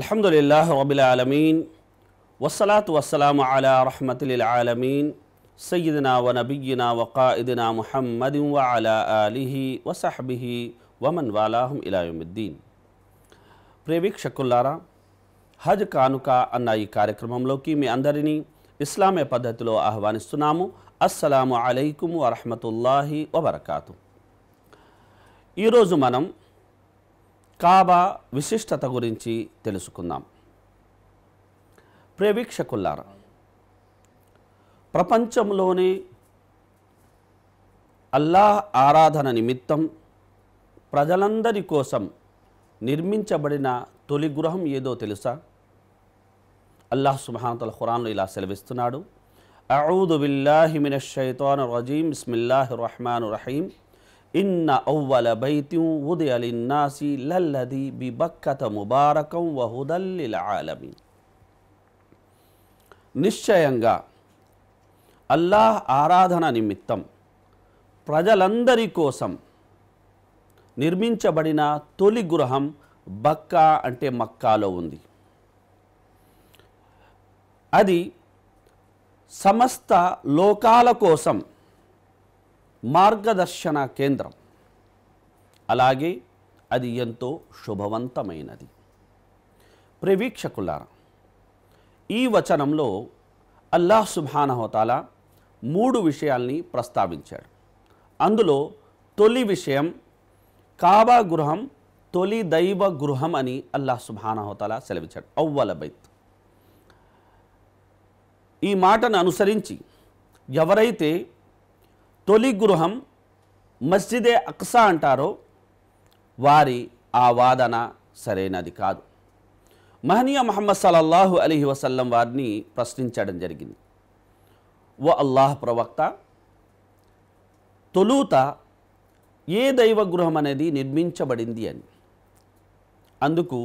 الحمد لله رب العالمين والصلاة والسلام على رحمة للعالمين سيدنا ونبينا وقائدنا محمد وعلى آله وصحبه ومن والاهم إلى يوم الدين ప్రియ వీక్షకులారా హజ్ కానుక అన్న ఈ కార్యక్రమంలోకి మీ అందరినీ ఇస్లామే పద్ధతిలో ఆహ్వానిస్తున్నాము అస్సలాము అలైకుం వరహమతుల్లాహి వబర్కాతు ఈరోజు منم కాబా విశిష్టత గురించి తెలుసుకుందాం ప్రేవీక్షకుల్లారా ప్రపంచంలోనే అల్లాహ్ ఆరాధన నిమిత్తం ప్రజలందరి కోసం నిర్మించబడిన తొలి గృహం ఏదో తెలుసా అల్లాహ్ సుబానతల ఖురాన్లో ఇలా సెలవిస్తున్నాడు అవుదు బిల్లాహిమిన షైతాన్ రజీం బిస్మిల్లాహి రహమాన్ రహీం ఇన్న ఔవల బైత్యం ఉదయలిన్నాసి లల్లది బి బక్కత ముబారకం వహుదల్లిల ఆలమి నిశ్చయంగా అల్లాహ్ ఆరాధన నిమిత్తం ప్రజలందరి కోసం నిర్మించబడిన తొలి గృహం బక్కా అంటే మక్కాలో ఉంది అది సమస్త లోకాల కోసం మార్గదర్శన కేంద్రం అలాగే అది ఎంతో శుభవంతమైనది ప్రవీక్షకుల ఈ వచనంలో అల్లాహ్ సుభానహోతాల మూడు విషయాల్ని ప్రస్తావించాడు అందులో తొలి విషయం కాబా గృహం తొలి దైవ గృహం అని అల్లాహ్ సుభానహోతాల సెలవిచ్చాడు అవ్వల బైత్ ఈ మాటను అనుసరించి ఎవరైతే తొలి గృహం మస్జిదే అక్సా అంటారో వారి ఆ వాదన సరైనది కాదు మహనీయ మహమ్మద్ సలల్లాహు అలీహి వసల్లం వారిని ప్రశ్నించడం జరిగింది ఓ అల్లాహ్ ప్రవక్త తొలుత ఏ దైవ గృహం అనేది నిర్మించబడింది అని అందుకు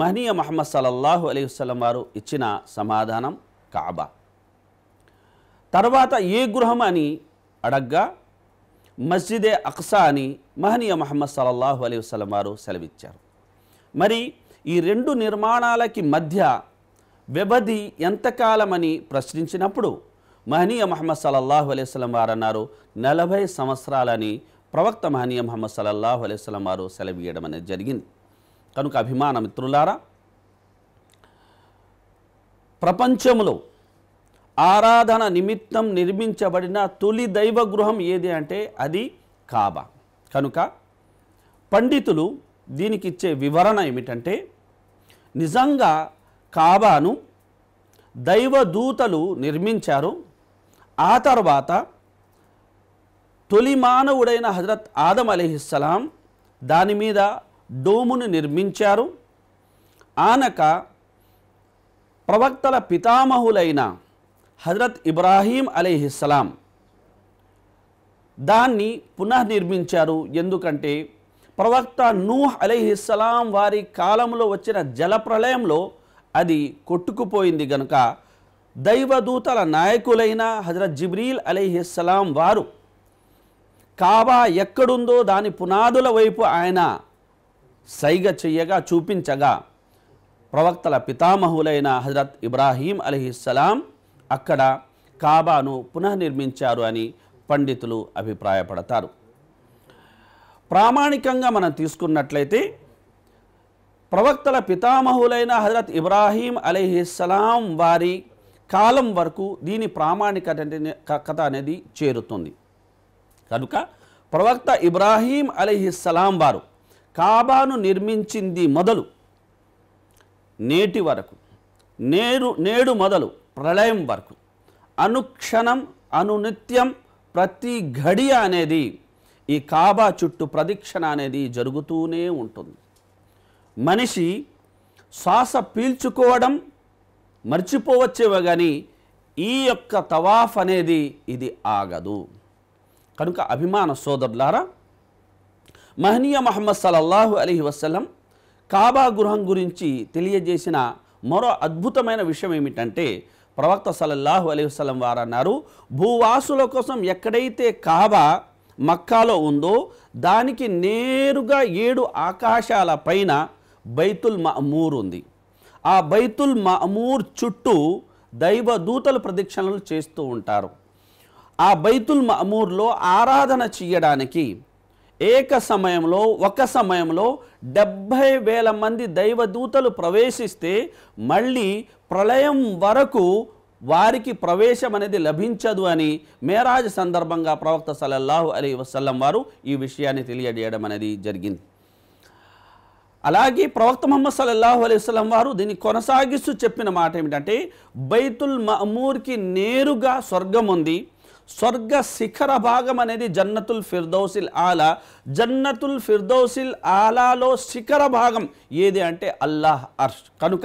మహనీయ మహమ్మద్ సలల్లాహు అలీ వసలం వారు ఇచ్చిన సమాధానం కాబా తర్వాత ఏ గృహం అని అడగ్గా మస్జిదే అక్సా అని మహనీయ మహమ్మద్ సలల్లాహు అలీ వసలం వారు సెలవిచ్చారు మరి ఈ రెండు నిర్మాణాలకి మధ్య వ్యవధి ఎంతకాలమని ప్రశ్నించినప్పుడు మహనీయ మహమ్మద్ సలల్లాహు అలీ వసలం వారు అన్నారు నలభై సంవత్సరాలని ప్రవక్త మహనీయ మహమ్మద్ సలల్లాహు అలీ వసలం వారు సెలవీయడం అనేది జరిగింది కనుక అభిమాన మిత్రులారా ప్రపంచంలో ఆరాధన నిమిత్తం నిర్మించబడిన తొలి దైవ గృహం ఏది అంటే అది కాబా కనుక పండితులు దీనికి ఇచ్చే వివరణ ఏమిటంటే నిజంగా కాబాను దైవదూతలు నిర్మించారు ఆ తర్వాత తొలి మానవుడైన హజరత్ ఆదం అలీహిస్సలాం దాని మీద డోమును నిర్మించారు ఆనక ప్రవక్తల పితామహులైన హజరత్ ఇబ్రాహీం అలీహిస్సలాం దాన్ని పునర్నిర్మించారు ఎందుకంటే ప్రవక్త నూహ్ అలీహిస్సలాం వారి కాలంలో వచ్చిన జలప్రలయంలో అది కొట్టుకుపోయింది గనుక దైవదూతల నాయకులైన హజరత్ జిబ్రీల్ అలీహిస్సలాం వారు కాబా ఎక్కడుందో దాని పునాదుల వైపు ఆయన సైగ చెయ్యగా చూపించగా ప్రవక్తల పితామహులైన హజరత్ ఇబ్రాహీం అలీహిస్సలాం అక్కడ కాబాను పునఃనిర్మించారు అని పండితులు అభిప్రాయపడతారు ప్రామాణికంగా మనం తీసుకున్నట్లయితే ప్రవక్తల పితామహులైన హజరత్ ఇబ్రాహీం అలీహిస్సలాం వారి కాలం వరకు దీని ప్రామాణికత కథ అనేది చేరుతుంది కనుక ప్రవక్త ఇబ్రాహీం అలీహిస్సలాం వారు కాబాను నిర్మించింది మొదలు నేటి వరకు నేడు నేడు మొదలు ప్రళయం వరకు అనుక్షణం అనునిత్యం ప్రతి ఘడి అనేది ఈ కాబా చుట్టూ ప్రదక్షిణ అనేది జరుగుతూనే ఉంటుంది మనిషి శ్వాస పీల్చుకోవడం మర్చిపోవచ్చేవో కానీ ఈ యొక్క తవాఫ్ అనేది ఇది ఆగదు కనుక అభిమాన సోదరులారా మహనీయ మహమ్మద్ సలల్లాహు అలీ వసలం కాబా గృహం గురించి తెలియజేసిన మరో అద్భుతమైన విషయం ఏమిటంటే ప్రవక్త సలల్లాహు అలీ వసలం వారు అన్నారు భూవాసుల కోసం ఎక్కడైతే కాబా మక్కాలో ఉందో దానికి నేరుగా ఏడు ఆకాశాల పైన బైతుల్ మామూర్ ఉంది ఆ బైతుల్ మామూర్ చుట్టూ దైవ దూతలు ప్రదక్షిణలు చేస్తూ ఉంటారు ఆ బైతుల్ మామూర్లో ఆరాధన చేయడానికి ఏక సమయంలో ఒక సమయంలో డెబ్భై వేల మంది దైవదూతలు ప్రవేశిస్తే మళ్ళీ ప్రళయం వరకు వారికి ప్రవేశం అనేది లభించదు అని మేరాజ్ సందర్భంగా ప్రవక్త సలల్లాహు అలీ వసల్లం వారు ఈ విషయాన్ని తెలియజేయడం అనేది జరిగింది అలాగే ప్రవక్త మొహమ్మద్ సల్లల్లాహు అలీ వసలం వారు దీన్ని కొనసాగిస్తూ చెప్పిన మాట ఏమిటంటే బైతుల్ మమూర్కి నేరుగా స్వర్గం ఉంది స్వర్గ శిఖర భాగం అనేది జన్నతుల్ ఫిర్దౌసిల్ ఆలా జన్నతుల్ ఫిర్దౌసిల్ ఆలాలో శిఖర భాగం ఏది అంటే అల్లాహ్ అర్ష్ కనుక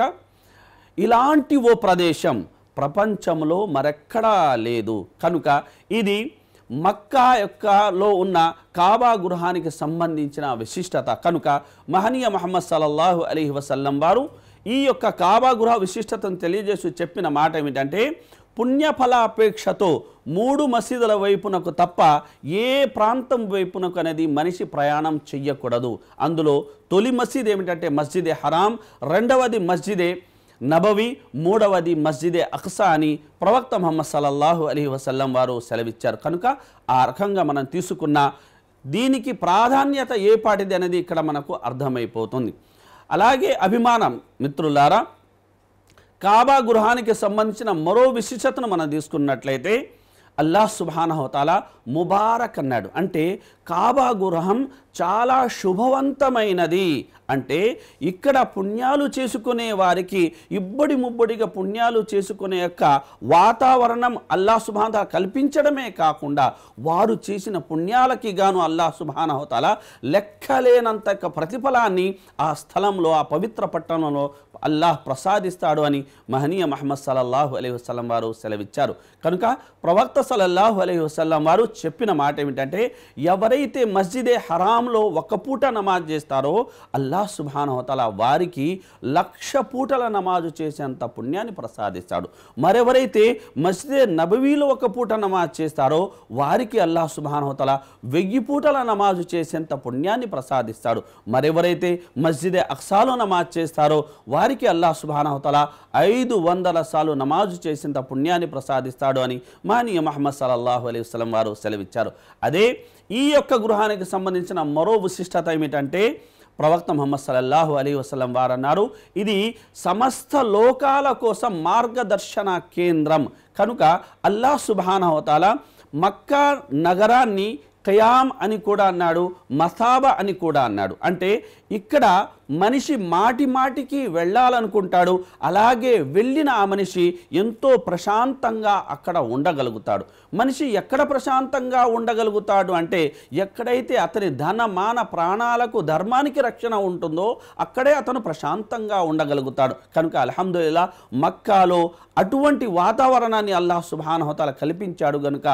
ఇలాంటి ఓ ప్రదేశం ప్రపంచంలో మరెక్కడా లేదు కనుక ఇది మక్కా యొక్కలో ఉన్న కాబా గృహానికి సంబంధించిన విశిష్టత కనుక మహనీయ మహమ్మద్ సలల్లాహు అలీ వసల్లం వారు ఈ యొక్క కాబా గృహ విశిష్టతను తెలియజేసి చెప్పిన మాట ఏమిటంటే పుణ్యఫలాపేక్షతో మూడు మసీదుల వైపునకు తప్ప ఏ ప్రాంతం వైపునకు అనేది మనిషి ప్రయాణం చెయ్యకూడదు అందులో తొలి మసీద్ ఏమిటంటే మస్జిదే హరాం రెండవది మస్జిదే నబవి మూడవది మస్జిదే అక్సా అని ప్రవక్త మొహమ్మద్ సల్లల్లాహు అలీ వసల్లం వారు సెలవిచ్చారు కనుక ఆ రకంగా మనం తీసుకున్న దీనికి ప్రాధాన్యత ఏ పాటిది అనేది ఇక్కడ మనకు అర్థమైపోతుంది అలాగే అభిమానం మిత్రులారా కాబా గృహానికి సంబంధించిన మరో విశిష్టతను మనం తీసుకున్నట్లయితే అల్లాహ్ హోతాల ముబారక్ అన్నాడు అంటే కాబా గృహం చాలా శుభవంతమైనది అంటే ఇక్కడ పుణ్యాలు చేసుకునే వారికి ఇబ్బడి ముబ్బడిగా పుణ్యాలు చేసుకునే యొక్క వాతావరణం అల్లా సుభాన కల్పించడమే కాకుండా వారు చేసిన పుణ్యాలకి గాను అల్లా సుభానహతల లెక్కలేనంత ప్రతిఫలాన్ని ఆ స్థలంలో ఆ పవిత్ర పట్టణంలో అల్లాహ్ ప్రసాదిస్తాడు అని మహనీయ మహమ్మద్ సలల్లాహు అలై వసలం వారు సెలవిచ్చారు కనుక ప్రవక్త సలల్లాహు అలై వసలం వారు చెప్పిన మాట ఏమిటంటే ఎవరి ఎవరైతే మస్జిదే హరాంలో ఒక్క పూట నమాజ్ చేస్తారో అల్లాహ్ సుబానవతల వారికి లక్ష పూటల నమాజు చేసేంత పుణ్యాన్ని ప్రసాదిస్తాడు మరెవరైతే మస్జిదే నబవీలో ఒక పూట నమాజ్ చేస్తారో వారికి అల్లాహ్ సుబానవతల వెయ్యి పూటల నమాజు చేసేంత పుణ్యాన్ని ప్రసాదిస్తాడు మరెవరైతే మస్జిదే అక్సాలో నమాజ్ చేస్తారో వారికి అల్లాహ్ సుబానవతల ఐదు వందల సార్లు నమాజు చేసేంత పుణ్యాన్ని ప్రసాదిస్తాడు అని మానియ మహమ్మద్ సలల్లాహు అలైవలం వారు సెలవిచ్చారు అదే ఈ యొక్క గృహానికి సంబంధించిన మరో విశిష్టత ఏమిటంటే ప్రవక్త ముహమ్మద్ సల్లల్లాహు అలీ వసలం వారన్నారు ఇది సమస్త లోకాల కోసం మార్గదర్శన కేంద్రం కనుక అల్లా సుబానహోతాల మక్కా నగరాన్ని ఖయామ్ అని కూడా అన్నాడు మసాబ అని కూడా అన్నాడు అంటే ఇక్కడ మనిషి మాటి మాటికి వెళ్ళాలనుకుంటాడు అలాగే వెళ్ళిన ఆ మనిషి ఎంతో ప్రశాంతంగా అక్కడ ఉండగలుగుతాడు మనిషి ఎక్కడ ప్రశాంతంగా ఉండగలుగుతాడు అంటే ఎక్కడైతే అతని ధన మాన ప్రాణాలకు ధర్మానికి రక్షణ ఉంటుందో అక్కడే అతను ప్రశాంతంగా ఉండగలుగుతాడు కనుక అల్హమ్దుల్లా మక్కాలో అటువంటి వాతావరణాన్ని అల్లాహ్ సుబానహోతాల కల్పించాడు కనుక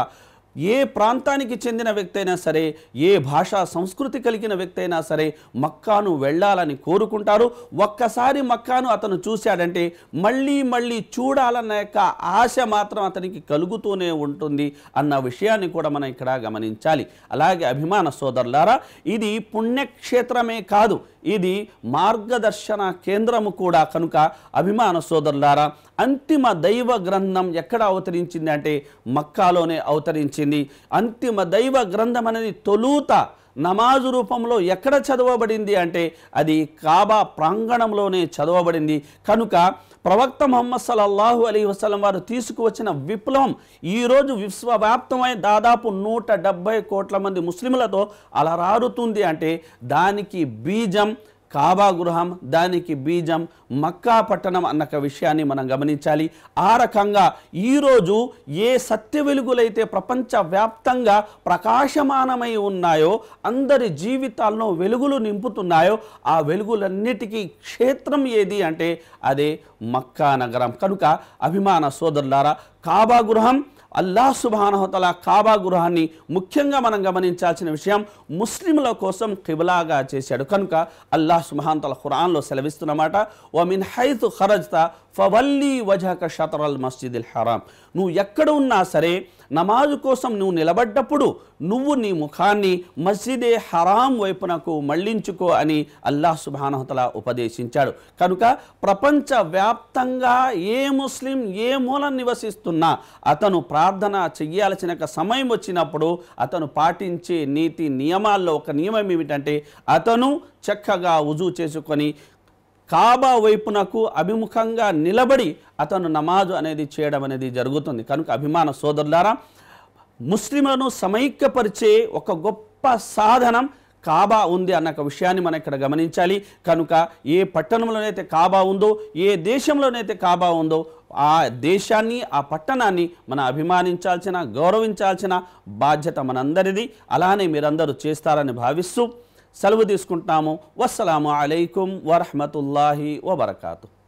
ఏ ప్రాంతానికి చెందిన వ్యక్తి అయినా సరే ఏ భాషా సంస్కృతి కలిగిన వ్యక్తి అయినా సరే మక్కాను వెళ్ళాలని కోరుకుంటారు ఒక్కసారి మక్కాను అతను చూశాడంటే మళ్ళీ మళ్ళీ చూడాలన్న యొక్క ఆశ మాత్రం అతనికి కలుగుతూనే ఉంటుంది అన్న విషయాన్ని కూడా మనం ఇక్కడ గమనించాలి అలాగే అభిమాన సోదరులారా ఇది పుణ్యక్షేత్రమే కాదు ఇది మార్గదర్శన కేంద్రము కూడా కనుక అభిమాన సోదరులారా అంతిమ దైవ గ్రంథం ఎక్కడ అవతరించింది అంటే మక్కాలోనే అవతరించింది అంతిమ దైవ గ్రంథం అనేది తొలుత నమాజు రూపంలో ఎక్కడ చదవబడింది అంటే అది కాబా ప్రాంగణంలోనే చదవబడింది కనుక ప్రవక్త మొహమ్మద్ సలల్లాహు అలీ వసలం వారు తీసుకువచ్చిన విప్లవం ఈరోజు విశ్వవ్యాప్తమై దాదాపు నూట కోట్ల మంది ముస్లింలతో అలరారుతుంది అంటే దానికి బీజం కాబా గృహం దానికి బీజం మక్కా పట్టణం అన్న విషయాన్ని మనం గమనించాలి ఆ రకంగా ఈరోజు ఏ సత్య వెలుగులైతే ప్రపంచవ్యాప్తంగా ప్రకాశమానమై ఉన్నాయో అందరి జీవితాల్లో వెలుగులు నింపుతున్నాయో ఆ వెలుగులన్నిటికీ క్షేత్రం ఏది అంటే అదే మక్కా నగరం కనుక అభిమాన సోదరులారా కాబా గృహం అల్లా సుబానహతల కాబా గృహాన్ని ముఖ్యంగా మనం గమనించాల్సిన విషయం ముస్లింల కోసం కిబలాగా చేశాడు కనుక అల్లా సుబాన్తల ఖురాన్లో సెలవిస్తున్నమాట ఓ మిన్ హైతు ఖరజ్తా ఫవల్లీ వజహక షతరల్ మస్జిద్ హరాం నువ్వు ఎక్కడ ఉన్నా సరే నమాజు కోసం నువ్వు నిలబడ్డప్పుడు నువ్వు నీ ముఖాన్ని మస్జిదే హరాం వైపునకు మళ్లించుకో అని అల్లా సుబానహతల ఉపదేశించాడు కనుక ప్రపంచ వ్యాప్తంగా ఏ ముస్లిం ఏ మూలం నివసిస్తున్నా అతను ప్ర ప్రార్థన చెయ్యాల్సిన సమయం వచ్చినప్పుడు అతను పాటించే నీతి నియమాల్లో ఒక నియమం ఏమిటంటే అతను చక్కగా ఉజు చేసుకొని కాబా వైపునకు అభిముఖంగా నిలబడి అతను నమాజు అనేది చేయడం అనేది జరుగుతుంది కనుక అభిమాన సోదరులారా ముస్లింలను సమైక్యపరిచే ఒక గొప్ప సాధనం కాబా ఉంది అన్న విషయాన్ని మనం ఇక్కడ గమనించాలి కనుక ఏ పట్టణంలోనైతే కాబా ఉందో ఏ దేశంలోనైతే కాబా ఉందో ఆ దేశాన్ని ఆ పట్టణాన్ని మనం అభిమానించాల్సిన గౌరవించాల్సిన బాధ్యత మనందరిది అలానే మీరందరూ చేస్తారని భావిస్తూ సెలవు తీసుకుంటాము వస్సలాము అలైకుం వరహమతుల్లాహి వబర్కాతు